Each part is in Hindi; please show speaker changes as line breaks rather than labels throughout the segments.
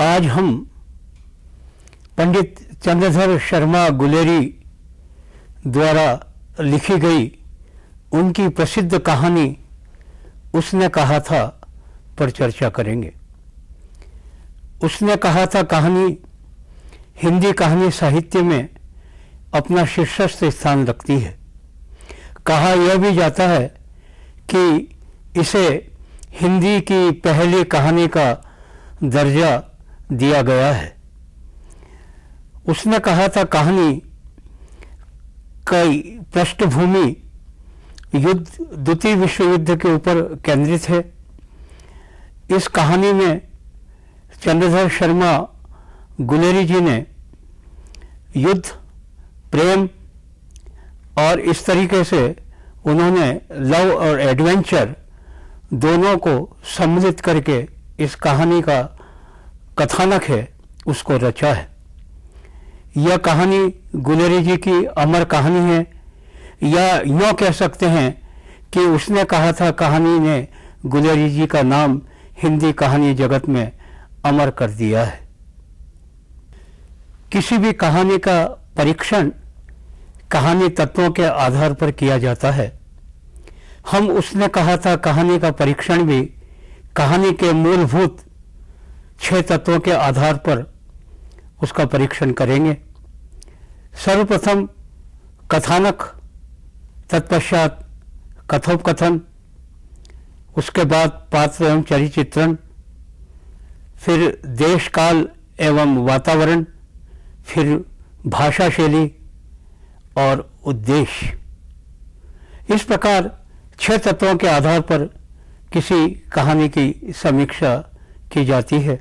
आज हम पंडित चंद्रधर शर्मा गुलेरी द्वारा लिखी गई उनकी प्रसिद्ध कहानी उसने कहा था पर चर्चा करेंगे उसने कहा था कहानी हिंदी कहानी साहित्य में अपना शीर्षस्थ स्थान रखती है कहा यह भी जाता है कि इसे हिंदी की पहली कहानी का दर्जा दिया गया है उसने कहा था कहानी कई पृष्ठभूमि युद्ध द्वितीय विश्व युद्ध के ऊपर केंद्रित है इस कहानी में चंद्रधर शर्मा गुलेरी जी ने युद्ध प्रेम और इस तरीके से उन्होंने लव और एडवेंचर दोनों को सम्मिलित करके इस कहानी का कथानक है उसको रचा है यह कहानी गुलेरी जी की अमर कहानी है या यों कह सकते हैं कि उसने कहा था कहानी ने गुलेरी जी का नाम हिंदी कहानी जगत में अमर कर दिया है किसी भी कहानी का परीक्षण कहानी तत्वों के आधार पर किया जाता है हम उसने कहा था कहानी का परीक्षण भी कहानी के मूलभूत छह तत्वों के आधार पर उसका परीक्षण करेंगे सर्वप्रथम कथानक तत्पश्चात कथोपकथन उसके बाद पात्र एवं चरिचित्रण फिर देश काल एवं वातावरण फिर भाषा शैली और उद्देश्य इस प्रकार छह तत्वों के आधार पर किसी कहानी की समीक्षा की जाती है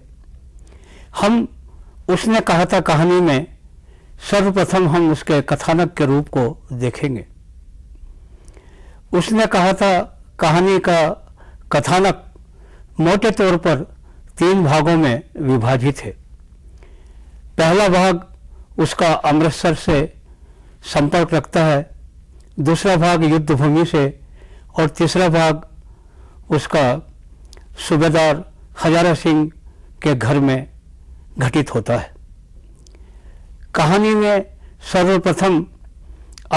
हम उसने कहा था कहानी में सर्वप्रथम हम उसके कथानक के रूप को देखेंगे उसने कहा था कहानी का कथानक मोटे तौर पर तीन भागों में विभाजित है पहला भाग उसका अमृतसर से संपर्क रखता है दूसरा भाग युद्ध भूमि से और तीसरा भाग उसका सूबेदार हजारा सिंह के घर में घटित होता है कहानी में सर्वप्रथम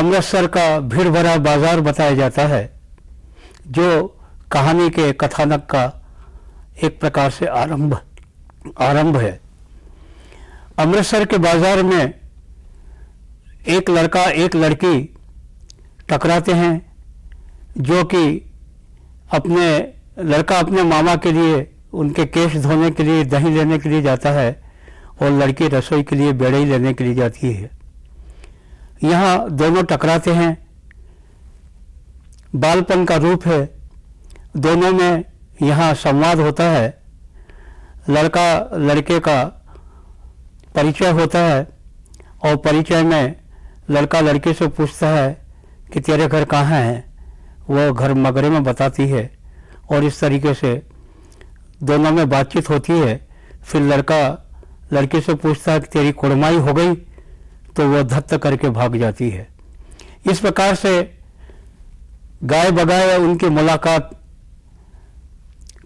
अमृतसर का भीड़ भरा बाजार बताया जाता है जो कहानी के कथानक का एक प्रकार से आरंभ आरंभ है अमृतसर के बाजार में एक लड़का एक लड़की टकराते हैं जो कि अपने लड़का अपने मामा के लिए उनके केश धोने के लिए दही लेने के लिए जाता है और लड़की रसोई के लिए ही लेने के लिए जाती है यहाँ दोनों टकराते हैं बालपन का रूप है दोनों में यहाँ संवाद होता है लड़का लड़के का परिचय होता है और परिचय में लड़का लड़के से पूछता है कि तेरे घर कहाँ है वह घर मगरे में बताती है और इस तरीके से दोनों में बातचीत होती है फिर लड़का लड़के से पूछता है कि तेरी कुड़माई हो गई तो वह धत्त करके भाग जाती है इस प्रकार से गाय बगाय उनकी मुलाकात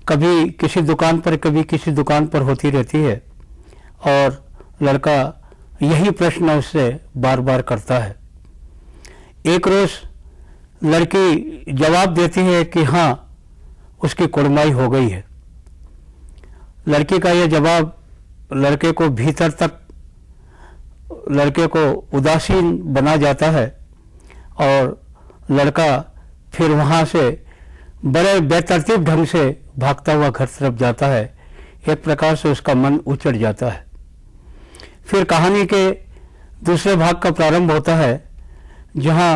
कभी किसी दुकान पर कभी किसी दुकान पर होती रहती है और लड़का यही प्रश्न उससे बार बार करता है एक रोज लड़की जवाब देती है कि हाँ उसकी कुड़माई हो गई है लड़की का यह जवाब लड़के को भीतर तक लड़के को उदासीन बना जाता है और लड़का फिर वहाँ से बड़े बेतरतीब ढंग से भागता हुआ घर तरफ जाता है एक प्रकार से उसका मन उचड़ जाता है फिर कहानी के दूसरे भाग का प्रारंभ होता है जहाँ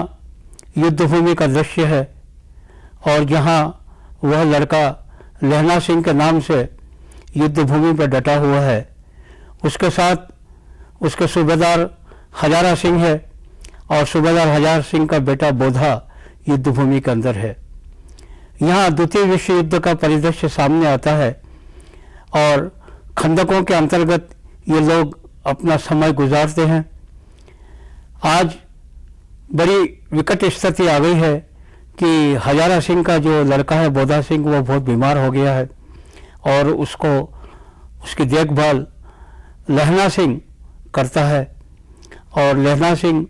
युद्धभूमि का दृश्य है और जहाँ वह लड़का लहना सिंह के नाम से युद्ध भूमि पर डटा हुआ है उसके साथ उसके सूबेदार हजारा सिंह है और सूबेदार हजार सिंह का बेटा बोधा युद्ध भूमि के अंदर है यहाँ द्वितीय विश्व युद्ध का परिदृश्य सामने आता है और खंडकों के अंतर्गत ये लोग अपना समय गुजारते हैं आज बड़ी विकट स्थिति आ गई है कि हजारा सिंह का जो लड़का है बोधा सिंह वो बहुत बीमार हो गया है और उसको उसकी देखभाल लहना सिंह करता है और लहना सिंह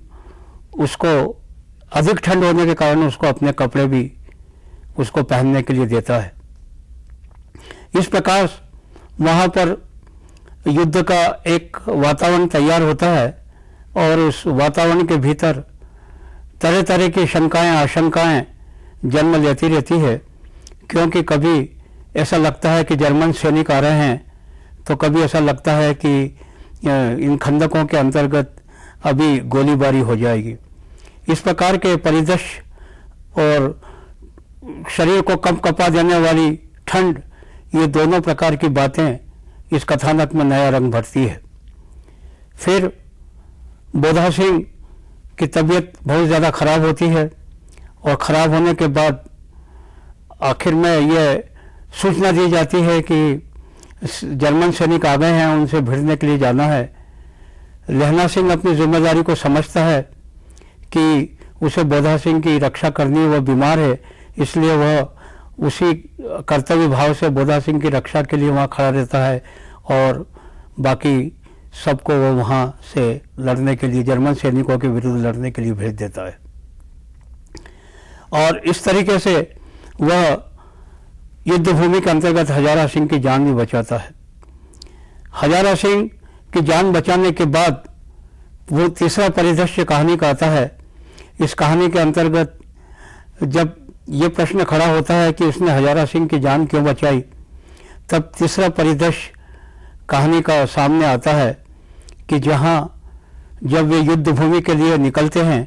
उसको अधिक ठंड होने के कारण उसको अपने कपड़े भी उसको पहनने के लिए देता है इस प्रकार वहाँ पर युद्ध का एक वातावरण तैयार होता है और उस वातावरण के भीतर तरह तरह की शंकाएं आशंकाएं जन्म लेती रहती है क्योंकि कभी ऐसा लगता है कि जर्मन सैनिक आ रहे हैं तो कभी ऐसा लगता है कि इन खंडकों के अंतर्गत अभी गोलीबारी हो जाएगी इस प्रकार के परिदृश्य और शरीर को कम कपा देने वाली ठंड ये दोनों प्रकार की बातें इस कथानक में नया रंग भरती है फिर बोधा सिंह की तबीयत बहुत ज़्यादा खराब होती है और ख़राब होने के बाद आखिर में यह सूचना दी जाती है कि जर्मन सैनिक आ गए हैं उनसे भिड़ने के लिए जाना है लहना सिंह अपनी जिम्मेदारी को समझता है कि उसे बोधा सिंह की रक्षा करनी है वह बीमार है इसलिए वह उसी कर्तव्य भाव से बोधा सिंह की रक्षा के लिए वहाँ खड़ा रहता है और बाकी सबको वो वहाँ से लड़ने के लिए जर्मन सैनिकों के विरुद्ध लड़ने के लिए भेज देता है और इस तरीके से वह युद्धभूमि के अंतर्गत हजारा सिंह की जान भी बचाता है हजारा सिंह की जान बचाने के बाद वो तीसरा परिदृश्य कहानी का आता है इस कहानी के अंतर्गत जब ये प्रश्न खड़ा होता है कि इसने हजारा सिंह की जान क्यों बचाई तब तीसरा परिदृश्य कहानी का सामने आता है कि जहाँ जब वे युद्ध भूमि के लिए निकलते हैं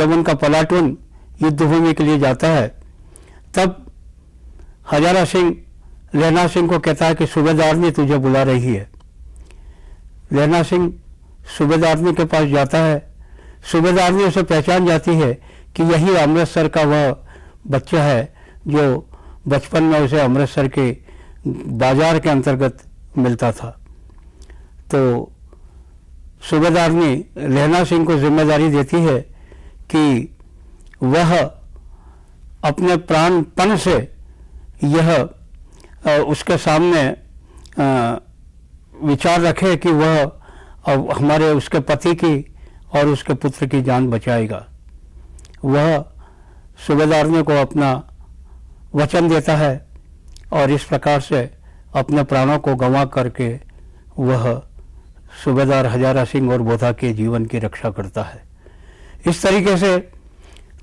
जब उनका पलाटून युद्ध भूमि के लिए जाता है तब हजारा सिंह लहना सिंह को कहता है कि सूबेदार ने तुझे बुला रही है लहना सिंह सूबेदारनी के पास जाता है सूबेदारनी उसे पहचान जाती है कि यही अमृतसर का वह बच्चा है जो बचपन में उसे अमृतसर के बाजार के अंतर्गत मिलता था तो सूबेदारनी लहना सिंह को जिम्मेदारी देती है कि वह अपने प्राणपन से यह उसके सामने विचार रखे कि वह अब हमारे उसके पति की और उसके पुत्र की जान बचाएगा वह सूबेदारने को अपना वचन देता है और इस प्रकार से अपने प्राणों को गंवा करके वह सूबेदार हजारा सिंह और बोधा के जीवन की रक्षा करता है इस तरीके से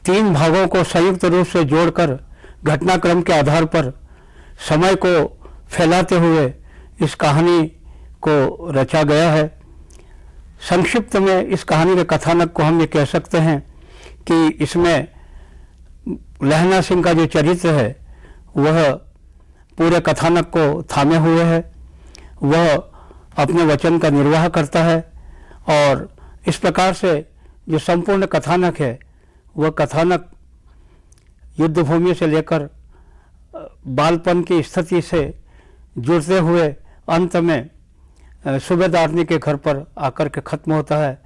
तीन भागों को संयुक्त रूप से जोड़कर घटनाक्रम के आधार पर समय को फैलाते हुए इस कहानी को रचा गया है संक्षिप्त में इस कहानी के कथानक को हम ये कह सकते हैं कि इसमें लहना सिंह का जो चरित्र है वह पूरे कथानक को थामे हुए है वह अपने वचन का निर्वाह करता है और इस प्रकार से जो संपूर्ण कथानक है वह कथानक युद्ध भूमि से लेकर बालपन की स्थिति से जुड़ते हुए अंत में सूबेदारनी के घर पर आकर के ख़त्म होता है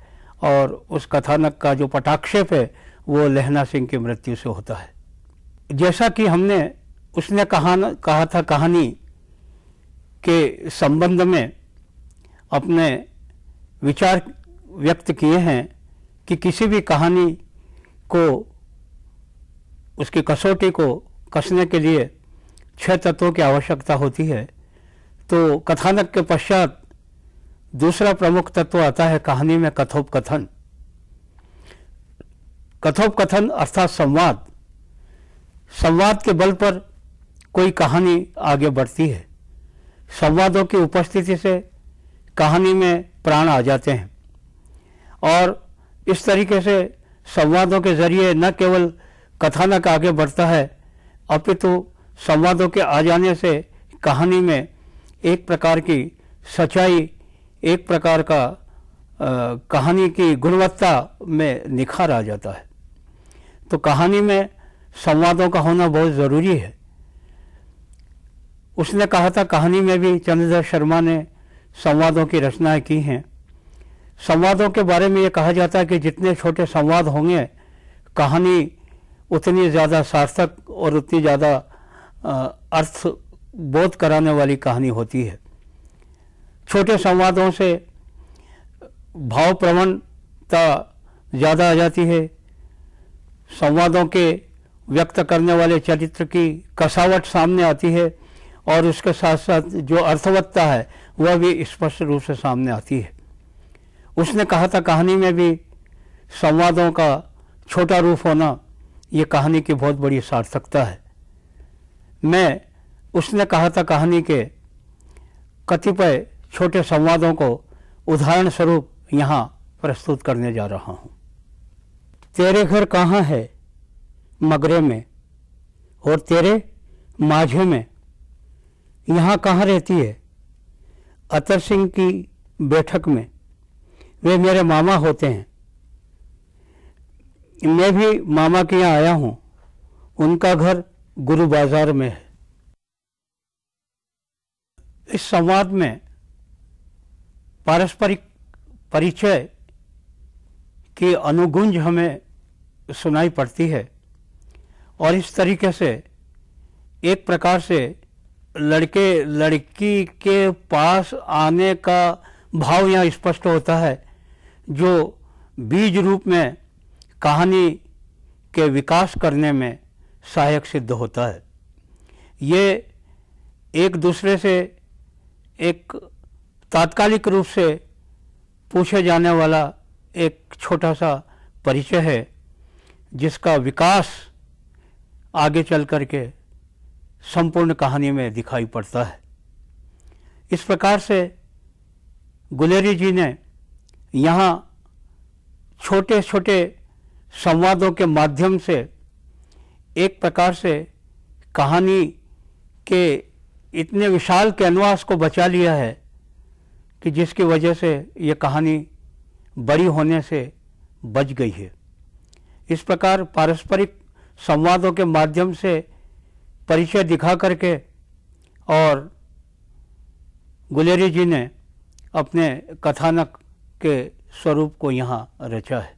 और उस कथानक का जो पटाक्षेप है वो लहना सिंह की मृत्यु से होता है जैसा कि हमने उसने कहा कहा था कहानी के संबंध में अपने विचार व्यक्त किए हैं कि किसी भी कहानी को उसकी कसौटी को कसने के लिए छह तत्वों की आवश्यकता होती है तो कथानक के पश्चात दूसरा प्रमुख तत्व आता है कहानी में कथोपकथन कथोपकथन अर्थात संवाद संवाद के बल पर कोई कहानी आगे बढ़ती है संवादों की उपस्थिति से कहानी में प्राण आ जाते हैं और इस तरीके से संवादों के जरिए न केवल कथानक आगे बढ़ता है अपितु तो संवादों के आ जाने से कहानी में एक प्रकार की सच्चाई एक प्रकार का आ, कहानी की गुणवत्ता में निखार आ जाता है तो कहानी में संवादों का होना बहुत ज़रूरी है उसने कहा था कहानी में भी चंद्रधर शर्मा ने संवादों की रचनाएं की हैं संवादों के बारे में ये कहा जाता है कि जितने छोटे संवाद होंगे कहानी उतनी ज़्यादा सार्थक और उतनी ज़्यादा अर्थ बोध कराने वाली कहानी होती है छोटे संवादों से भाव प्रवणता ज़्यादा आ जाती है संवादों के व्यक्त करने वाले चरित्र की कसावट सामने आती है और उसके साथ साथ जो अर्थवत्ता है वह भी स्पष्ट रूप से सामने आती है उसने कहा था कहानी में भी संवादों का छोटा रूप होना ये कहानी की बहुत बड़ी सार्थकता है मैं उसने कहा था कहानी के कतिपय छोटे संवादों को उदाहरण स्वरूप यहाँ प्रस्तुत करने जा रहा हूँ तेरे घर कहाँ है मगरे में और तेरे माझे में यहाँ कहाँ रहती है अतर सिंह की बैठक में वे मेरे मामा होते हैं मैं भी मामा के यहाँ आया हूँ उनका घर गुरु बाजार में है इस संवाद में पारस्परिक परिचय की अनुगुंज हमें सुनाई पड़ती है और इस तरीके से एक प्रकार से लड़के लड़की के पास आने का भाव यहाँ स्पष्ट होता है जो बीज रूप में कहानी के विकास करने में सहायक सिद्ध होता है ये एक दूसरे से एक तात्कालिक रूप से पूछे जाने वाला एक छोटा सा परिचय है जिसका विकास आगे चल कर के संपूर्ण कहानी में दिखाई पड़ता है इस प्रकार से गुलेरी जी ने यहाँ छोटे छोटे संवादों के माध्यम से एक प्रकार से कहानी के इतने विशाल कैनवास को बचा लिया है कि जिसकी वजह से ये कहानी बड़ी होने से बच गई है इस प्रकार पारस्परिक संवादों के माध्यम से परिचय दिखा करके और गुलेरी जी ने अपने कथानक के स्वरूप को यहाँ रचा है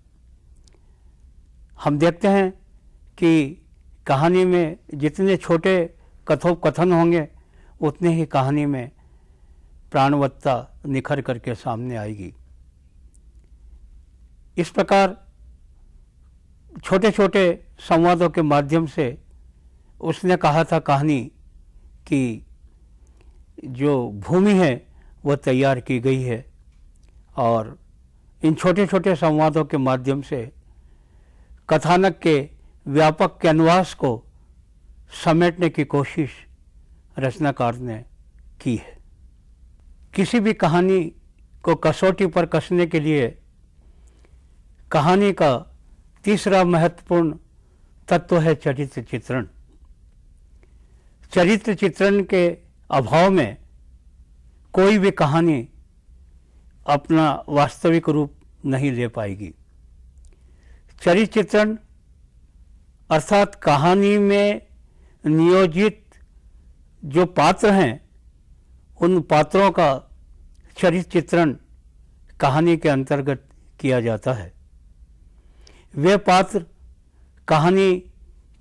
हम देखते हैं कि कहानी में जितने छोटे कथोपकथन होंगे उतने ही कहानी में प्राणवत्ता निखर करके सामने आएगी इस प्रकार छोटे छोटे संवादों के माध्यम से उसने कहा था कहानी कि जो भूमि है वह तैयार की गई है और इन छोटे छोटे संवादों के माध्यम से कथानक के व्यापक कैनवास को समेटने की कोशिश रचनाकार ने की है किसी भी कहानी को कसौटी पर कसने के लिए कहानी का तीसरा महत्वपूर्ण तत्व है चरित्र चित्रण चरित्र चित्रण के अभाव में कोई भी कहानी अपना वास्तविक रूप नहीं ले पाएगी चरित चित्रण अर्थात कहानी में नियोजित जो पात्र हैं उन पात्रों का चरित चित्रण कहानी के अंतर्गत किया जाता है वे पात्र कहानी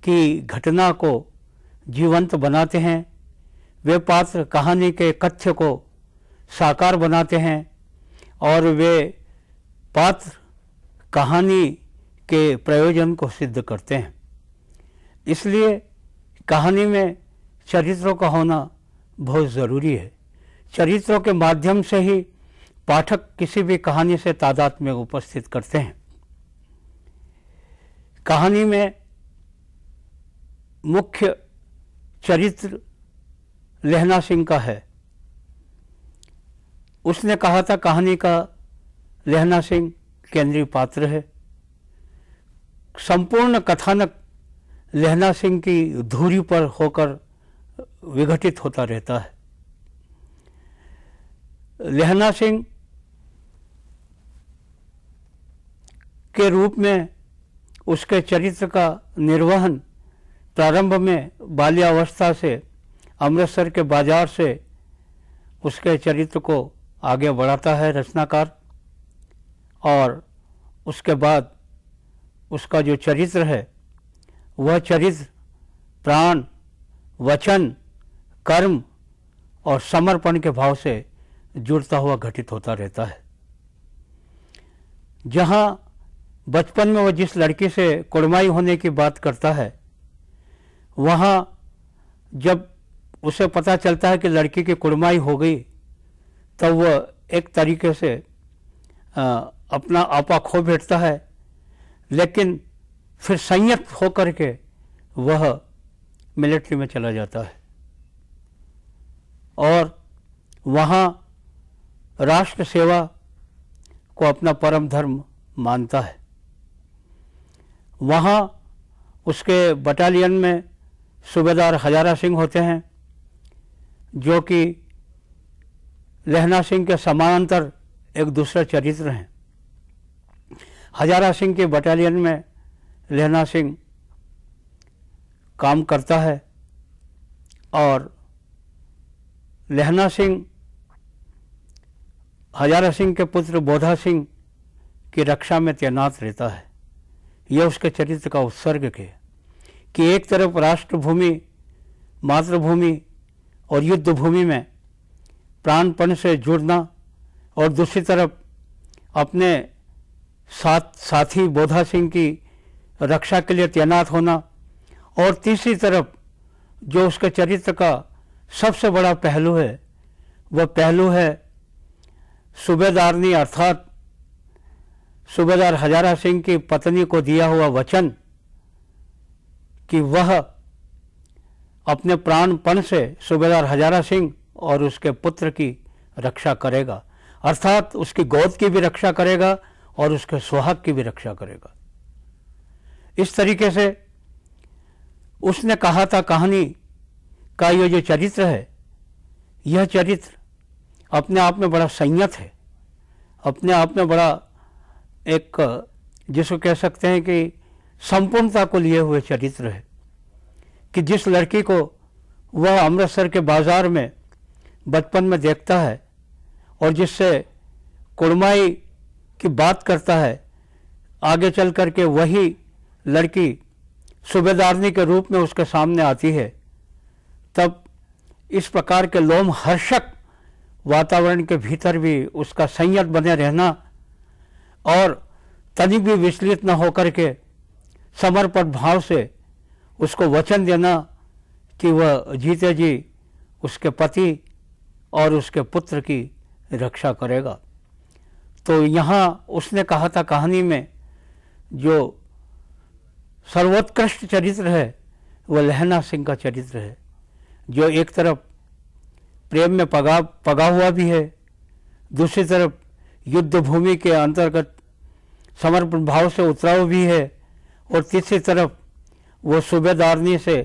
की घटना को जीवंत बनाते हैं वे पात्र कहानी के कथ्य को साकार बनाते हैं और वे पात्र कहानी के प्रयोजन को सिद्ध करते हैं इसलिए कहानी में चरित्रों का होना बहुत ज़रूरी है चरित्रों के माध्यम से ही पाठक किसी भी कहानी से तादाद में उपस्थित करते हैं कहानी में मुख्य चरित्र लहना सिंह का है उसने कहा था कहानी का लहना सिंह केंद्रीय पात्र है संपूर्ण कथानक लहना सिंह की धूरी पर होकर विघटित होता रहता है लहना सिंह के रूप में उसके चरित्र का निर्वहन प्रारंभ में बाल्यावस्था से अमृतसर के बाजार से उसके चरित्र को आगे बढ़ाता है रचनाकार और उसके बाद उसका जो चरित्र है वह चरित्र प्राण वचन कर्म और समर्पण के भाव से जुड़ता हुआ घटित होता रहता है जहाँ बचपन में वह जिस लड़की से कुड़माई होने की बात करता है वहाँ जब उसे पता चलता है कि लड़की की कुड़माई हो गई तब वह एक तरीके से आ, अपना आपा खो बैठता है लेकिन फिर संयत होकर के वह मिलिट्री में चला जाता है और वहाँ राष्ट्र सेवा को अपना परम धर्म मानता है वहाँ उसके बटालियन में सूबेदार हजारा सिंह होते हैं जो कि लहना सिंह के समानांतर एक दूसरा चरित्र हैं हजारा सिंह के बटालियन में लहना सिंह काम करता है और लहना सिंह हजारा सिंह के पुत्र बोधा सिंह की रक्षा में तैनात रहता है यह उसके चरित्र का उत्सर्ग के कि एक तरफ राष्ट्रभूमि मातृभूमि और युद्ध भूमि में प्राणपण से जुड़ना और दूसरी तरफ अपने साथ साथी बोधा सिंह की रक्षा के लिए तैनात होना और तीसरी तरफ जो उसके चरित्र का सबसे बड़ा पहलू है वह पहलू है सूबेदारनी अर्थात सूबेदार हजारा सिंह की पत्नी को दिया हुआ वचन कि वह अपने प्राणपण से सूबेदार हजारा सिंह और उसके पुत्र की रक्षा करेगा अर्थात उसकी गोद की भी रक्षा करेगा और उसके सुहाग की भी रक्षा करेगा इस तरीके से उसने कहा था कहानी का यह जो चरित्र है यह चरित्र अपने आप में बड़ा संयत है अपने आप में बड़ा एक जिसको कह सकते हैं कि संपूर्णता को लिए हुए चरित्र है कि जिस लड़की को वह अमृतसर के बाजार में बचपन में देखता है और जिससे कुड़माई की बात करता है आगे चल कर के वही लड़की सूबेदारनी के रूप में उसके सामने आती है तब इस प्रकार के लोम हर्षक वातावरण के भीतर भी उसका संयत बने रहना और तनिक भी विचलित न होकर के समर्पण भाव से उसको वचन देना कि वह जीते जी उसके पति और उसके पुत्र की रक्षा करेगा तो यहाँ उसने कहा था कहानी में जो सर्वोत्कृष्ट चरित्र है वह लहना सिंह का चरित्र है जो एक तरफ प्रेम में पगा पगा हुआ भी है दूसरी तरफ युद्ध भूमि के अंतर्गत समर्पण भाव से उतरा हुआ भी है और तीसरी तरफ वो सूबेदारनी से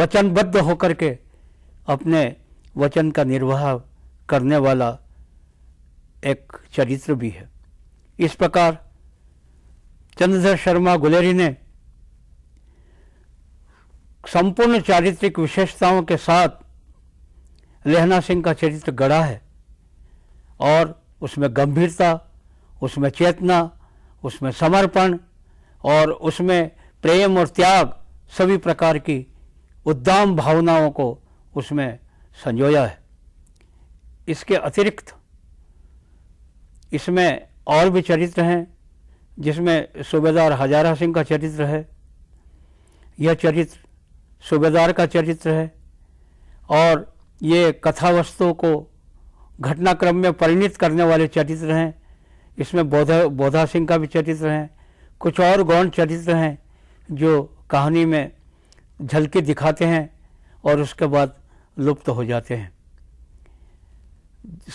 वचनबद्ध होकर के अपने वचन का निर्वाह करने वाला एक चरित्र भी है इस प्रकार चंद्रधर शर्मा गुलेरी ने संपूर्ण चारित्रिक विशेषताओं के साथ लेहना सिंह का चरित्र गढ़ा है और उसमें गंभीरता उसमें चेतना उसमें समर्पण और उसमें प्रेम और त्याग सभी प्रकार की उद्दाम भावनाओं को उसमें संजोया है इसके अतिरिक्त इसमें और भी चरित्र हैं जिसमें सूबेदार हजारा सिंह का चरित्र है यह चरित्र सूबेदार का चरित्र है और ये कथा वस्तु को घटनाक्रम में परिणित करने वाले चरित्र हैं इसमें बोधा बोधा सिंह का भी चरित्र हैं कुछ और गौण चरित्र हैं जो कहानी में झलके दिखाते हैं और उसके बाद लुप्त तो हो जाते हैं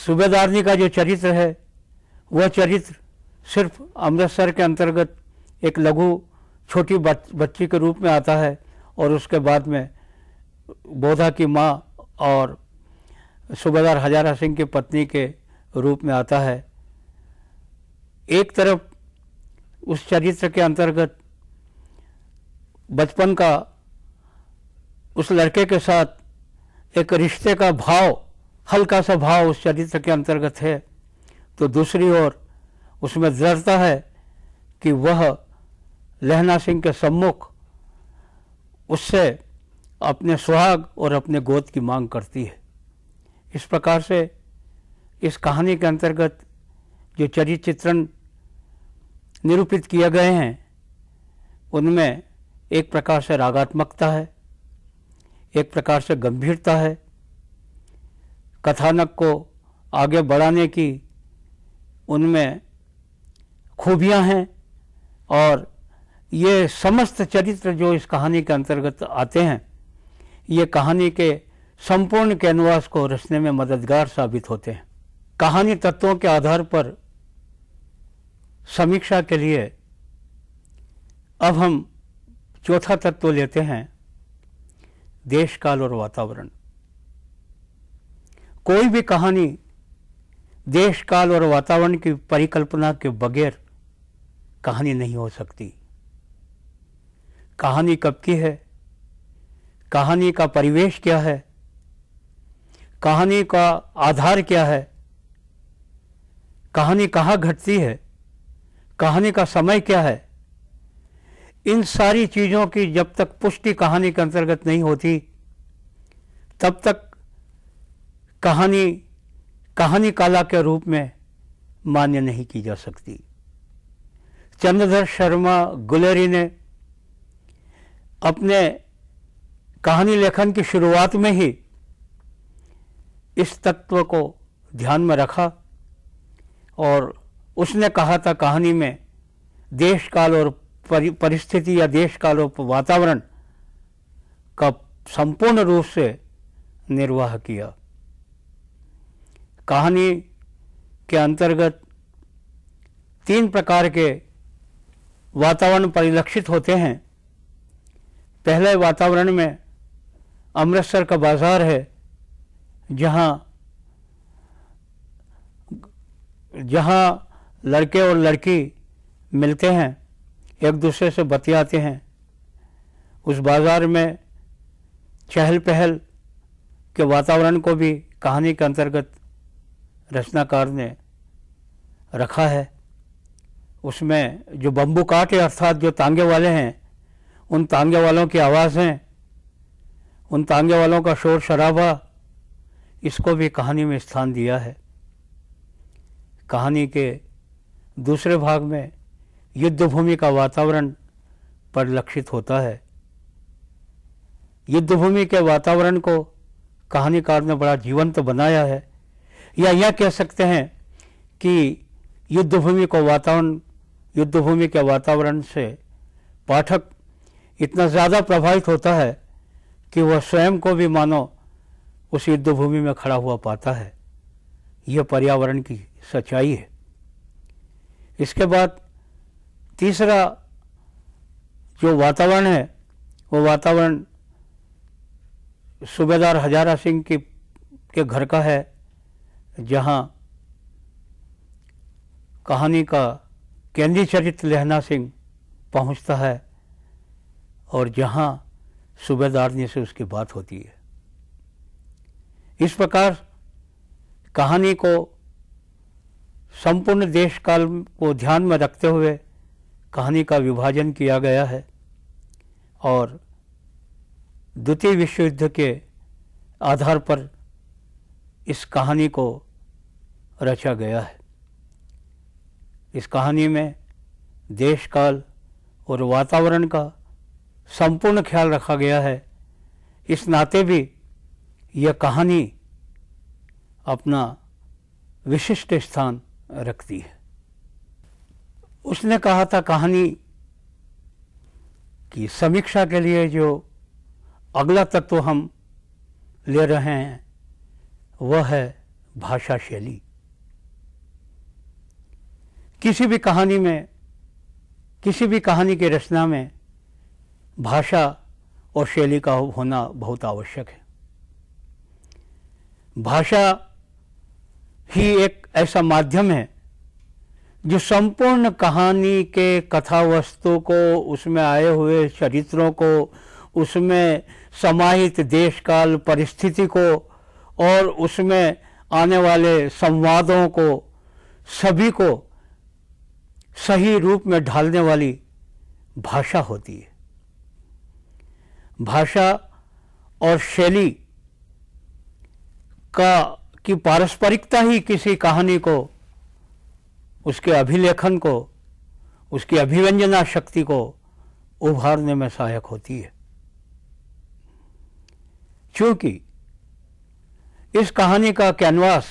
सूबेदारनी का जो चरित्र है वह चरित्र सिर्फ अमृतसर के अंतर्गत एक लघु छोटी बच्ची के रूप में आता है और उसके बाद में बोधा की माँ और सुबेदार हजारा सिंह की पत्नी के रूप में आता है एक तरफ उस चरित्र के अंतर्गत बचपन का उस लड़के के साथ एक रिश्ते का भाव हल्का सा भाव उस चरित्र के अंतर्गत है तो दूसरी ओर उसमें दृढ़ता है कि वह लहना सिंह के सम्मुख उससे अपने सुहाग और अपने गोद की मांग करती है इस प्रकार से इस कहानी के अंतर्गत जो चरित चित्रण निरूपित किए गए हैं उनमें एक प्रकार से रागात्मकता है एक प्रकार से गंभीरता है कथानक को आगे बढ़ाने की उनमें खूबियां हैं और ये समस्त चरित्र जो इस कहानी के अंतर्गत आते हैं ये कहानी के संपूर्ण कैनवास को रचने में मददगार साबित होते हैं कहानी तत्वों के आधार पर समीक्षा के लिए अब हम चौथा तत्व लेते हैं देशकाल और वातावरण कोई भी कहानी देश काल और वातावरण की परिकल्पना के बगैर कहानी नहीं हो सकती कहानी कब की है कहानी का परिवेश क्या है कहानी का आधार क्या है कहानी कहाँ घटती है कहानी का समय क्या है इन सारी चीज़ों की जब तक पुष्टि कहानी के अंतर्गत नहीं होती तब तक कहानी कहानी कला के रूप में मान्य नहीं की जा सकती चंद्रधर शर्मा गुलेरी ने अपने कहानी लेखन की शुरुआत में ही इस तत्व को ध्यान में रखा और उसने कहा था कहानी में देश काल और परिस्थिति या देश काल और वातावरण का संपूर्ण रूप से निर्वाह किया कहानी के अंतर्गत तीन प्रकार के वातावरण परिलक्षित होते हैं पहले वातावरण में अमृतसर का बाजार है जहाँ जहाँ लड़के और लड़की मिलते हैं एक दूसरे से बतियाते हैं उस बाज़ार में चहल पहल के वातावरण को भी कहानी के अंतर्गत रचनाकार ने रखा है उसमें जो बम्बू काट है अर्थात जो तांगे वाले हैं उन तांगे वालों की आवाज़ें उन तांगे वालों का शोर शराबा इसको भी कहानी में स्थान दिया है कहानी के दूसरे भाग में युद्ध भूमि का वातावरण परिलक्षित होता है युद्ध भूमि के वातावरण को कहानीकार ने बड़ा जीवंत तो बनाया है या यह कह सकते हैं कि युद्ध भूमि को वातावरण युद्ध भूमि के वातावरण से पाठक इतना ज़्यादा प्रभावित होता है कि वह स्वयं को भी मानो उस युद्ध भूमि में खड़ा हुआ पाता है यह पर्यावरण की सच्चाई है इसके बाद तीसरा जो वातावरण है वो वातावरण सूबेदार हजारा सिंह की के घर का है जहाँ कहानी का केंद्रीय चरित्र लहना सिंह पहुँचता है और जहाँ ने से उसकी बात होती है इस प्रकार कहानी को संपूर्ण देश काल को ध्यान में रखते हुए कहानी का विभाजन किया गया है और द्वितीय विश्व युद्ध के आधार पर इस कहानी को रचा गया है इस कहानी में देश काल और वातावरण का संपूर्ण ख्याल रखा गया है इस नाते भी यह कहानी अपना विशिष्ट स्थान रखती है उसने कहा था कहानी की समीक्षा के लिए जो अगला तत्व हम ले रहे हैं वह है भाषा शैली किसी भी कहानी में किसी भी कहानी की रचना में भाषा और शैली का होना बहुत आवश्यक है भाषा ही एक ऐसा माध्यम है जो संपूर्ण कहानी के कथा वस्तु को उसमें आए हुए चरित्रों को उसमें समाहित देश काल परिस्थिति को और उसमें आने वाले संवादों को सभी को सही रूप में ढालने वाली भाषा होती है भाषा और शैली का की पारस्परिकता ही किसी कहानी को उसके अभिलेखन को उसकी अभिव्यंजना शक्ति को उभारने में सहायक होती है क्योंकि इस कहानी का कैनवास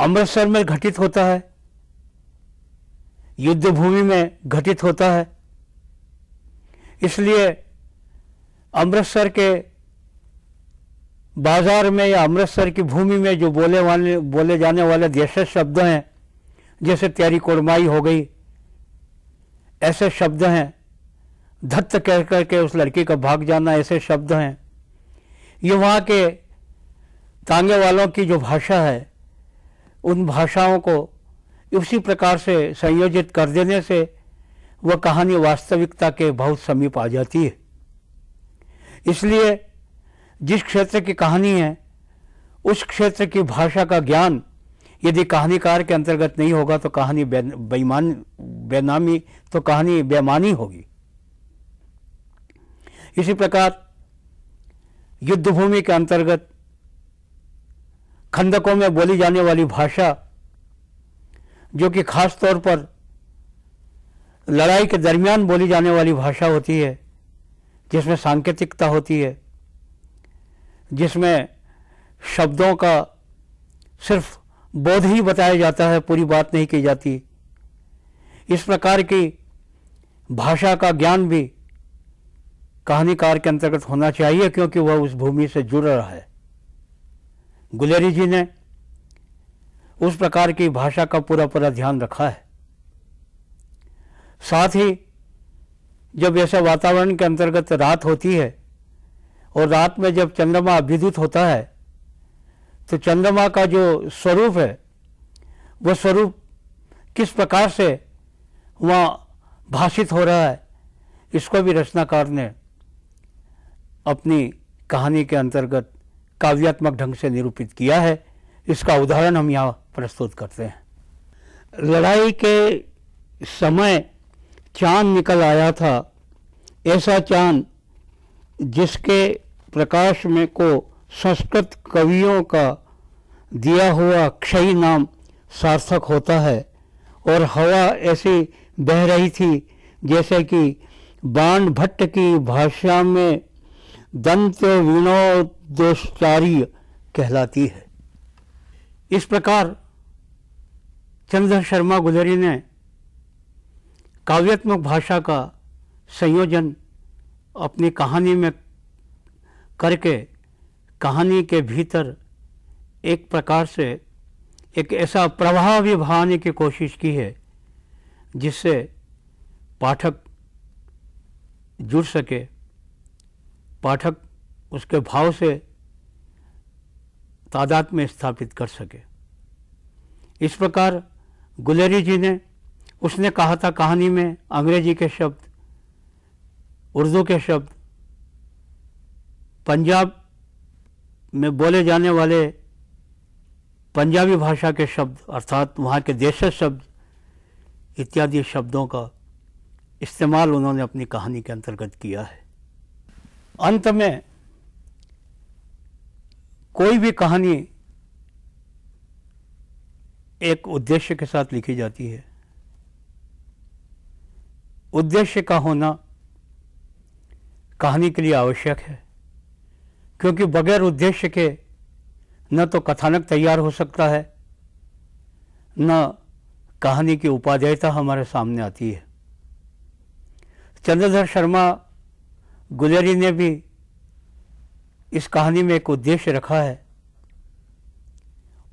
अमृतसर में घटित होता है युद्ध भूमि में घटित होता है इसलिए अमृतसर के बाजार में या अमृतसर की भूमि में जो बोले वाले बोले जाने वाले जैसे शब्द हैं जैसे तैरी कोड़माई हो गई ऐसे शब्द हैं धत्त कह कर के उस लड़की का भाग जाना ऐसे शब्द हैं ये वहाँ के तांगे वालों की जो भाषा है उन भाषाओं को उसी प्रकार से संयोजित कर देने से वह कहानी वास्तविकता के बहुत समीप आ जाती है इसलिए जिस क्षेत्र की कहानी है उस क्षेत्र की भाषा का ज्ञान यदि कहानीकार के अंतर्गत नहीं होगा तो कहानी बेईमान बेनामी तो कहानी बेमानी होगी इसी प्रकार युद्धभूमि के अंतर्गत खंडकों में बोली जाने वाली भाषा जो कि ख़ास तौर पर लड़ाई के दरमियान बोली जाने वाली भाषा होती है जिसमें सांकेतिकता होती है जिसमें शब्दों का सिर्फ बोध ही बताया जाता है पूरी बात नहीं की जाती इस प्रकार की भाषा का ज्ञान भी कहानीकार के अंतर्गत होना चाहिए क्योंकि वह उस भूमि से जुड़ रहा है गुलेरी जी ने उस प्रकार की भाषा का पूरा पूरा ध्यान रखा है साथ ही जब ऐसा वातावरण के अंतर्गत रात होती है और रात में जब चंद्रमा अभिदित होता है तो चंद्रमा का जो स्वरूप है वह स्वरूप किस प्रकार से वहाँ भाषित हो रहा है इसको भी रचनाकार ने अपनी कहानी के अंतर्गत काव्यात्मक ढंग से निरूपित किया है इसका उदाहरण हम यहाँ प्रस्तुत करते हैं लड़ाई के समय चांद निकल आया था ऐसा चांद जिसके प्रकाश में को संस्कृत कवियों का दिया हुआ क्षयी नाम सार्थक होता है और हवा ऐसी बह रही थी जैसे कि बाण भट्ट की भाषा में दंत विनोदोष्टारी कहलाती है इस प्रकार चंद्र शर्मा गुलेरी ने काव्यात्मक भाषा का संयोजन अपनी कहानी में करके कहानी के भीतर एक प्रकार से एक ऐसा प्रवाह भी बहाने की कोशिश की है जिससे पाठक जुड़ सके पाठक उसके भाव से तादाद में स्थापित कर सके इस प्रकार गुलेरी जी ने उसने कहा था कहानी में अंग्रेजी के शब्द उर्दू के शब्द पंजाब में बोले जाने वाले पंजाबी भाषा के शब्द अर्थात वहाँ के देश शब्द इत्यादि शब्दों का इस्तेमाल उन्होंने अपनी कहानी के अंतर्गत किया है अंत में कोई भी कहानी एक उद्देश्य के साथ लिखी जाती है उद्देश्य का होना कहानी के लिए आवश्यक है क्योंकि बगैर उद्देश्य के न तो कथानक तैयार हो सकता है न कहानी की उपाधेयता हमारे सामने आती है चंद्रधर शर्मा गुलेरी ने भी इस कहानी में एक उद्देश्य रखा है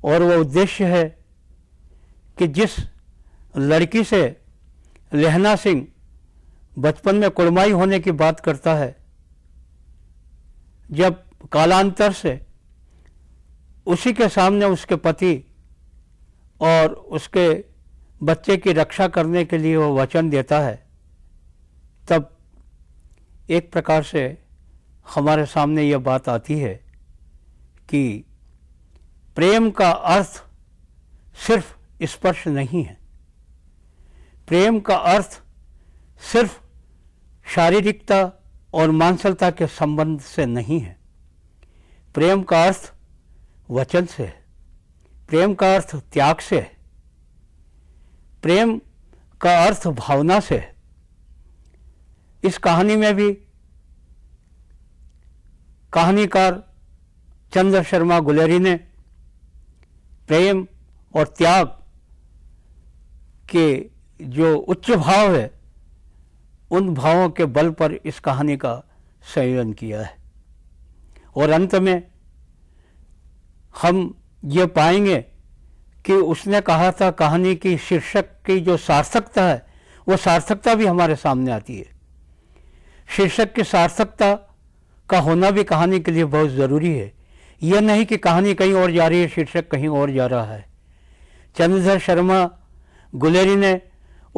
और वह उद्देश्य है कि जिस लड़की से लहना सिंह बचपन में कुड़माई होने की बात करता है जब कालांतर से उसी के सामने उसके पति और उसके बच्चे की रक्षा करने के लिए वह वचन देता है तब एक प्रकार से हमारे सामने यह बात आती है कि प्रेम का अर्थ सिर्फ स्पर्श नहीं है प्रेम का अर्थ सिर्फ शारीरिकता और मानसलता के संबंध से नहीं है प्रेम का अर्थ वचन से है प्रेम का अर्थ त्याग से है प्रेम का अर्थ भावना से है इस कहानी में भी कहानीकार चंद्र शर्मा गुलेरी ने प्रेम और त्याग के जो उच्च भाव है उन भावों के बल पर इस कहानी का संयोजन किया है और अंत में हम ये पाएंगे कि उसने कहा था कहानी की शीर्षक की जो सार्थकता है वो सार्थकता भी हमारे सामने आती है शीर्षक की सार्थकता का होना भी कहानी के लिए बहुत ज़रूरी है यह नहीं कि कहानी कहीं और जा रही है शीर्षक कहीं और जा रहा है चंद्रधर शर्मा गुलेरी ने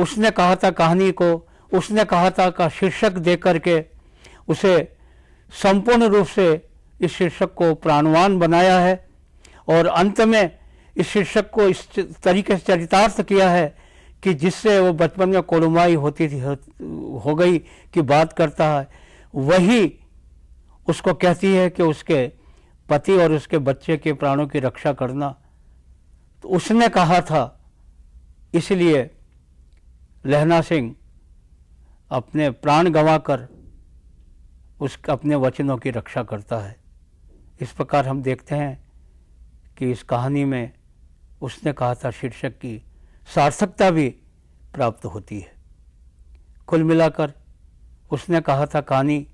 उसने कहा था कहानी को उसने कहा था का शीर्षक दे करके उसे संपूर्ण रूप से इस शीर्षक को प्राणवान बनाया है और अंत में इस शीर्षक को इस तरीके से चरितार्थ किया है कि जिससे वो बचपन में कोलुमाई होती थी हो, हो गई कि बात करता है वही उसको कहती है कि उसके पति और उसके बच्चे के प्राणों की रक्षा करना तो उसने कहा था इसलिए लहना सिंह अपने प्राण गंवाकर उस अपने वचनों की रक्षा करता है इस प्रकार हम देखते हैं कि इस कहानी में उसने कहा था शीर्षक की सार्थकता भी प्राप्त होती है कुल मिलाकर उसने कहा था कहानी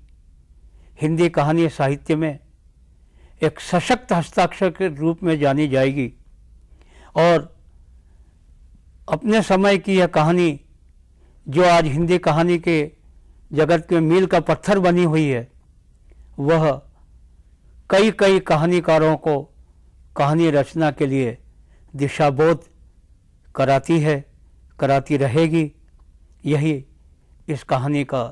हिंदी कहानी साहित्य में एक सशक्त हस्ताक्षर के रूप में जानी जाएगी और अपने समय की यह कहानी जो आज हिंदी कहानी के जगत में मील का पत्थर बनी हुई है वह कई कई कहानीकारों को कहानी रचना के लिए दिशाबोध कराती है कराती रहेगी यही इस कहानी का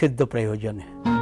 सिद्ध प्रयोजन है